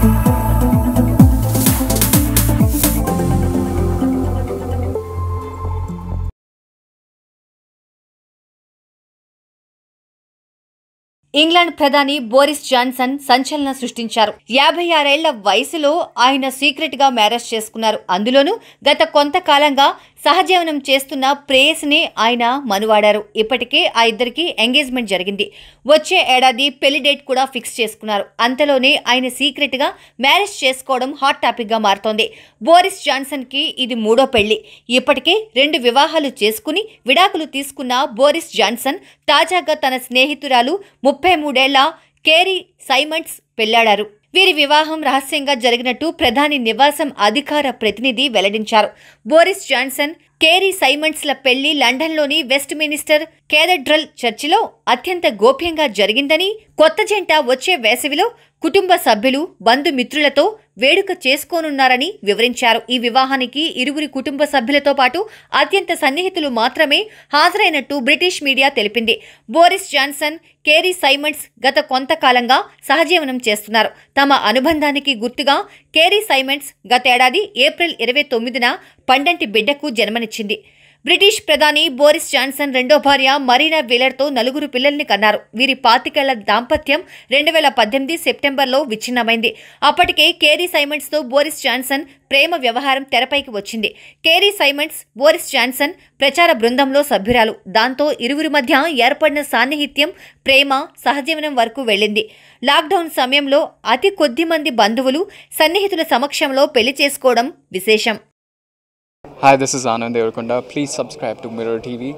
Thank you. England ప్రధాని Boris Johnson సంచలనం సృష్టించారు యాభై ఆరేళ్ల వయసులో ఆయన సీక్రెట్ గా మ్యారేజ్ చేసుకున్నారు అందులోనూ గత కొంతకాలంగా సహజీవనం చేస్తున్న ప్రేయస్ని ఆయన మనువాడారు ఇప్పటికే ఆ ఇద్దరికి ఎంగేజ్మెంట్ జరిగింది వచ్చే ఏడాది పెళ్లి డేట్ కూడా ఫిక్స్ చేసుకున్నారు అంతలోనే ఆయన సీక్రెట్గా మ్యారేజ్ చేసుకోవడం హాట్ టాపిక్గా మారుతోంది బోరిస్ జాన్సన్కి ఇది మూడో పెళ్లి ఇప్పటికే రెండు వివాహాలు చేసుకుని విడాకులు తీసుకున్న బోరిస్ జాన్సన్ తాజాగా తన స్నేహితురాలు ముప్పై మూడేళ్ల కేరీ సైమండ్స్ పెళ్లాడారు వీరి వివాహం రహస్యంగా జరిగినట్టు ప్రధాని నివాసం అధికార ప్రతినిధి వెల్లడించారు బోరిస్ జాన్సన్ కేరీ సైమండ్స్ల పెళ్లి లండన్లోని వెస్ట్ మినిస్టర్ కేథడ్రల్ చర్చిలో అత్యంత గోప్యంగా జరిగిందని కొత్త జంట వచ్చే వేసవిలో కుటుంబ సభ్యులు బంధుమిత్రులతో వేడుక చేసుకోనున్నారని వివరించారు ఈ వివాహానికి ఇరువురి కుటుంబ సభ్యులతో పాటు అత్యంత సన్నిహితులు మాత్రమే హాజరైనట్టు బ్రిటిష్ మీడియా తెలిపింది బోరిస్ జాన్సన్ కేరీ సైమండ్స్ గత కొంతకాలంగా సహజీవనం చేస్తున్నారు తమ అనుబంధానికి గుర్తుగా కేరీ సైమెంట్స్ గతేడాది ఏప్రిల్ ఇరవై తొమ్మిదిన పండంటి బిడ్డకు జన్మనిచ్చింది బ్రిటిష్ ప్రధాని బోరిస్ జాన్సన్ రెండో భార్య మరీనా వీలర్తో నలుగురు పిల్లల్ని కన్నారు వీరి పాతికేళ్ల దాంపత్యం రెండు వేల పద్దెనిమిది సెప్టెంబర్లో విచ్ఛిన్నమైంది అప్పటికే కేరీ సైమండ్స్తో బోరిస్ జాన్సన్ ప్రేమ వ్యవహారం తెరపైకి వచ్చింది కేరీ సైమండ్స్ బోరిస్ జాన్సన్ ప్రచార బృందంలో సభ్యురాలు దాంతో ఇరువురి మధ్య ఏర్పడిన సాన్నిహిత్యం ప్రేమ సహజీవనం వరకు వెళ్ళింది లాక్డౌన్ సమయంలో అతి కొద్ది మంది బంధువులు సన్నిహితుల సమక్షంలో పెళ్లి చేసుకోవడం విశేషం Hi, this is Anand Please subscribe to Mirror TV.